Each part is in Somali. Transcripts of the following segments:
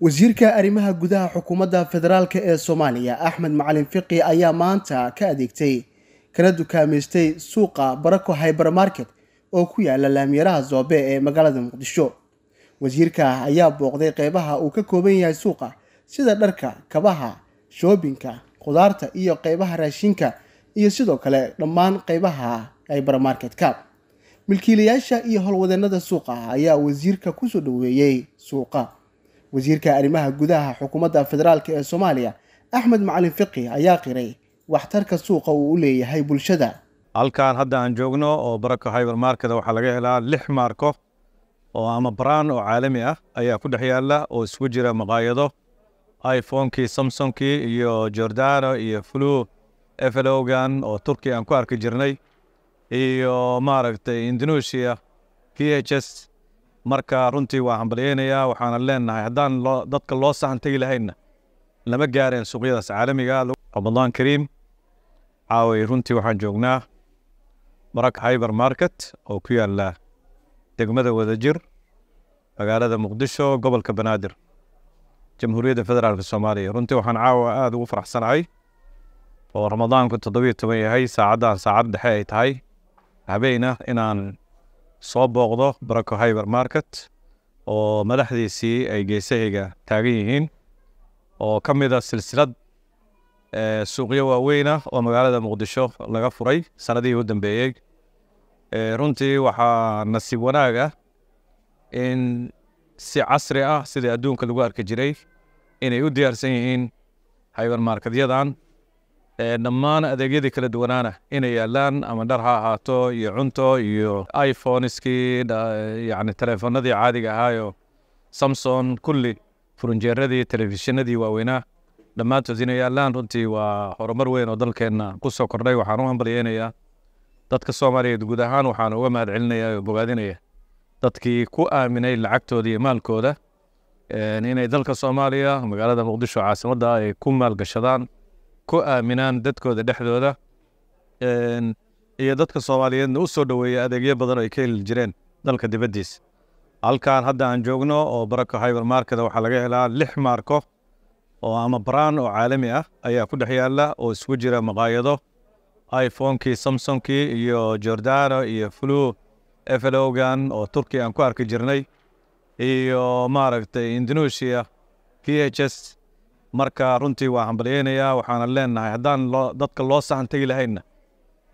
wasiirka arrimaha gudaha xukuumadda federaalk ee soomaaliya axmed macalin fiqi ayaa maanta ka adeegtay kana dukaameystay suuqa barako hybermarket oo ku yaala laamiyaraha zoobe ee magaalada muqdisho wasiirka ayaa booqday qeybaha uu ka kooban yahay suuqa sida dharka kabaha shoobinka khudaarta iyo qeybaha raashinka iyo sidoo kale dhammaan qeybaha hybermarket-ka milkiilayaasha iyo howlwadeennada suuqa ayaa wasiirka kusoo dhaweeyey suuqa wasiirka arrimaha gudaha xukuumadda federaalk ee soomaaliya axmed macalin fiqi ayaa qiray waxtarka suuqa uu u leeyahay bulshada halkan hadda aan joogno oo hyber hybermarkeda waxaa laga helaa lix maarko oo ama braan oo caalami ah ayaa ku dhex yaalla oo isku jira maqaayado iphonekii samsonkii iyo jordano iyo flu efelogan oo turkiya aan ku arki jirnay iyo maaragtay indonesia p h s marka runtii waa hambalyeynayaa waxaana leenahay haddaan dadka loo saxan tegi lahaynna lama gaareen suuqyadaas caalamiga ah. ramadaan kariim caaway runtii waxaan joognaa marag hyber market oo ku yaalla degmada wadajir magaalada muqdisho gobolka banaadir jamhuuriyadda federaalk soomaaliya runtii waxaan caawa aada ugu faraxsanahay oo ramadaanku toddobiyo toban yahay saacaddan saacad dhexe ay tahay habeyna inaan soo booqdo braco hyber market oo madaxdiisii ay geesahayga taagan yihiin oo ka mid a ah silsilad eh, suuqyo waaweyna ah oo magaalada muqdisho laga furay sanadihii u dambeeyey eh, runtii waxaa nasiib wanaaga ah in si casri ah sidai adduunka lagu arki jiray inay u diyaarsan yihiin hyber marketyadan dhammaan adeegyadii kala duwanaana inay yaallaan ama dhar ha ahaato iyo cunto iyo iphoneskii yani teleefonadii caadiga ahaayo samson kulli furunjeeradii telefishinadii waaweynaa dhammaantood inay yaalaan runtii waa horumar weyn oo dalkeenna ku soo kordhay waxaan u hambalyeynayaa dadka soomaaliyeed guud ahaan waxaan uga mahad celinayaa oo bogaadinaya dadkii ku aaminay lacagtooda iyo maalkooda inay dalka soomaaliya magaalada muqdisho caasimadda ay ku maalgashadaan ku aaminaan dadkooda dhexdooda iyo dadka soomaaliyeedna u soo dhoweeyay adeegyo badan oo ay ka heli jireen dalka dibaddiisa halkan hadda aan joogno oo baraka hyber markeda waxaa laga helaa lix maarko oo ama baraan oo caalami ah ayaa ku dhex yaalla oo isugu jira maqaayado iphonekii samsonkii iyo jordano iyo flu efelogan oo turkiya aan ku arki jirnay iyo maaragtay indonesia v h s marka runtii waa hambalyeynayaa waxaana leenahay haddaan dadka loo sahan tegi lahayna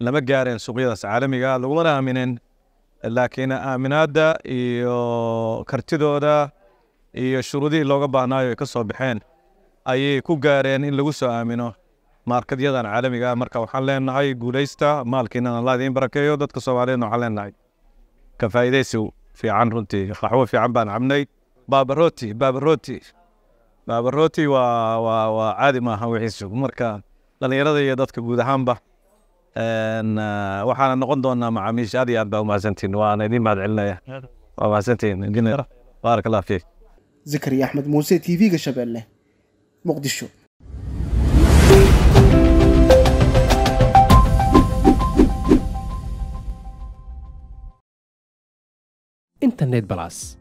lama gaareen suuqyadaas caalamiga ah, lagumana aaminen laakiin aaminaadda iyo kartidooda iyo shuruudihii looga baahnaayo ay ka soo baxeen ayay ku gaareen in lagu soo aamino maarkadyadan caalamiga ah marka waxaan leenahay guulaysta maalkiinan alla idiin barakeeyo dadka soomaaliyadna waxaan leenahay ka faa'iidaysi fiican runtii qaxwo fiican baan cabnay baabarooti baabarooti baabarooti waa waa waa caadi maaha wixiisu marka dhallinyarada iyo dadka guud ahaanba waxaana noqon doonaa macaamiisha aad iyo aad baa umahadsantiin waana idin mahad celinaya waa mahadsantiin baaraka allah fiik zakariya axmed muuse t v-ga shabeelle muqdisho internet balas